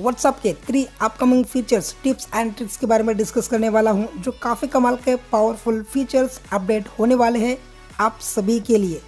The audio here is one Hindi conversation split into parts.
व्हाट्सअप के three upcoming features tips and tricks के बारे में डिस्कस करने वाला हूँ जो काफ़ी कमाल के पावरफुल फीचर्स अपडेट होने वाले हैं आप सभी के लिए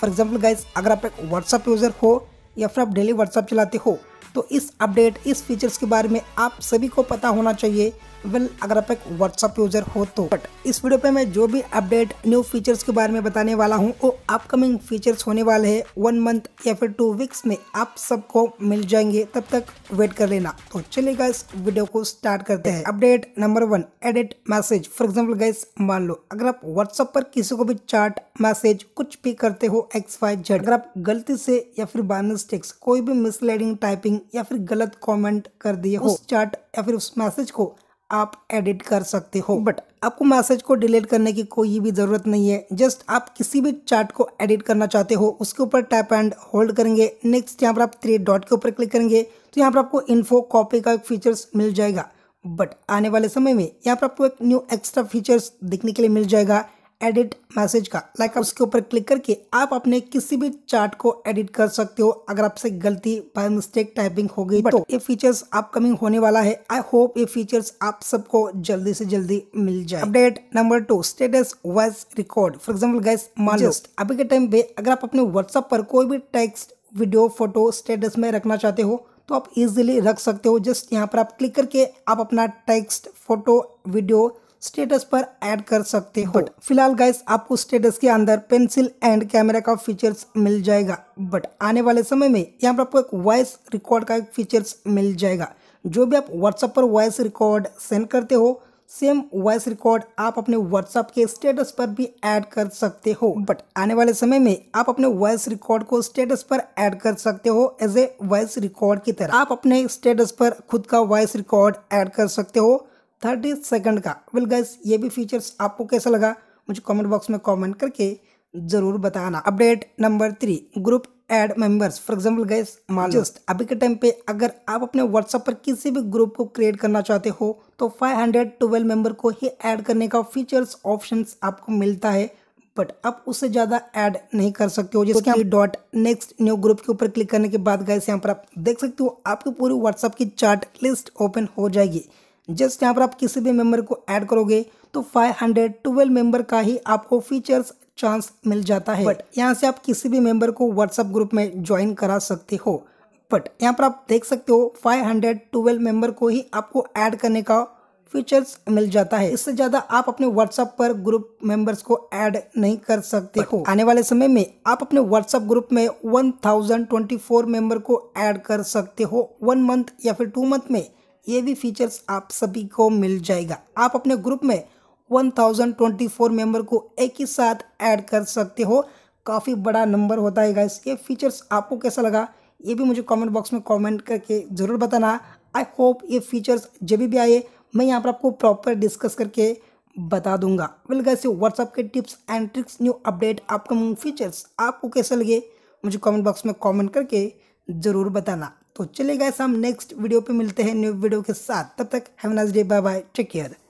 फॉर एग्जाम्पल गाइज अगर आप एक व्हाट्सअप यूज़र हो या फिर आप डेली व्हाट्सअप चलाते हो तो इस अपडेट इस फीचर्स के बारे में आप सभी को पता होना चाहिए वेल अगर आप एक व्हाट्सअप यूजर हो तो बट इस वीडियो पे मैं जो भी अपडेट न्यू फीचर्स के बारे में बताने वाला हूँ वो अपकमिंग फीचर्स होने वाले हैं वन मंथ या फिर टू वीक्स में आप सबको मिल जाएंगे तब तक वेट कर लेना तो चलिए गाइस वीडियो को स्टार्ट करते हैं update number one edit message for example guys मान लो अगर आप व्हाट्सअप पर किसी को भी चार्ट मैसेज कुछ भी करते हो एक्स वाई जेड अगर आप गलती से या फिर बानस टेक्स कोई भी मिसलीडिंग टाइपिंग या फिर गलत कॉमेंट कर दिए हो चार्ट या फिर उस मैसेज को आप एडिट कर सकते हो बट आपको मैसेज को डिलीट करने की कोई भी ज़रूरत नहीं है जस्ट आप किसी भी चार्ट को एडिट करना चाहते हो उसके ऊपर टैप एंड होल्ड करेंगे नेक्स्ट यहाँ पर आप थ्री डॉट के ऊपर क्लिक करेंगे तो यहाँ पर आपको इन्फो कॉपी का एक फीचर्स मिल जाएगा बट आने वाले समय में यहाँ पर आपको एक न्यू एक्स्ट्रा फीचर्स देखने के लिए मिल जाएगा एडिट मैसेज का लाइक like उसके ऊपर क्लिक करके आप अपने किसी भी चार्ट को एडिट कर सकते हो अगर आपसे गलती बाय मिस्टेक टाइपिंग हो गई तो ये फीचर्स अपकमिंग होने वाला है आई होप ये फीचर्स आप सबको जल्दी से जल्दी मिल जाए update number two status voice record for example guys मान अभी के टाइम पे अगर आप अपने व्हाट्सअप पर कोई भी टेक्स्ट वीडियो फोटो स्टेटस में रखना चाहते हो तो आप इजिली रख सकते हो जस्ट यहाँ पर आप क्लिक करके आप अपना टेक्स्ट फोटो वीडियो स्टेटस पर ऐड कर सकते हो बट फिलहाल गाइस आपको स्टेटस के अंदर पेंसिल एंड कैमरा का फीचर्स मिल जाएगा बट आने वाले समय में यहाँ पर आपको एक वॉइस रिकॉर्ड का एक फीचर्स मिल जाएगा जो भी आप व्हाट्सएप पर वॉइस रिकॉर्ड सेंड करते हो सेम वॉइस रिकॉर्ड आप अपने व्हाट्सएप के स्टेटस पर भी ऐड कर सकते हो बट आने वाले समय में आप अपने वॉइस रिकॉर्ड को स्टेटस पर ऐड कर सकते हो एज ए वॉइस रिकॉर्ड की तरह आप अपने स्टेटस पर खुद का वॉइस रिकॉर्ड ऐड कर सकते हो थर्टी सेकंड का वेल गैस ये भी फीचर्स आपको कैसा लगा मुझे कमेंट बॉक्स में कमेंट करके ज़रूर बताना update number three group add members for example guys मान जस्ट अभी के टाइम पे अगर आप अपने व्हाट्सएप पर किसी भी ग्रुप को क्रिएट करना चाहते हो तो फाइव ट्वेल्व मेंबर को ही ऐड करने का फीचर्स ऑप्शन आपको मिलता है बट आप उससे ज़्यादा ऐड नहीं कर सकते हो तो कि डॉट नेक्स्ट न्यू ग्रुप के ऊपर क्लिक करने के बाद गए यहाँ पर आप देख सकते हो आपकी पूरी व्हाट्सअप की चार्ट लिस्ट ओपन हो जाएगी जस्ट यहाँ पर आप किसी भी मेंबर को ऐड करोगे तो 512 मेंबर का ही आपको फीचर्स चांस मिल जाता है बट यहाँ से आप किसी भी मेंबर को व्हाट्सअप ग्रुप में ज्वाइन करा सकते हो बट यहाँ पर आप देख सकते हो 512 मेंबर को ही आपको ऐड करने का फीचर्स मिल जाता है इससे ज़्यादा आप अपने व्हाट्सएप पर ग्रुप मेंबर्स को ऐड नहीं कर सकते हो आने वाले समय में आप अपने व्हाट्सएप ग्रुप में 1024 मेंबर को ऐड कर सकते हो वन मंथ या फिर टू मंथ में ये भी फीचर्स आप सभी को मिल जाएगा आप अपने ग्रुप में 1024 मेंबर को एक ही साथ ऐड कर सकते हो काफ़ी बड़ा नंबर होता है इसके ये फीचर्स आपको कैसा लगा ये भी मुझे कमेंट बॉक्स में कमेंट करके ज़रूर बताना आई होप ये फीचर्स जब भी आए मैं यहाँ पर आपको प्रॉपर डिस्कस करके बता दूंगा वेल गैस ये व्हाट्सअप के tips and tricks new update upcoming features आपको कैसे लगे मुझे कमेंट बॉक्स में कमेंट करके ज़रूर बताना तो चलेगा हम नेक्स्ट वीडियो पे मिलते हैं न्यू वीडियो के साथ तब तक have nice day bye bye take care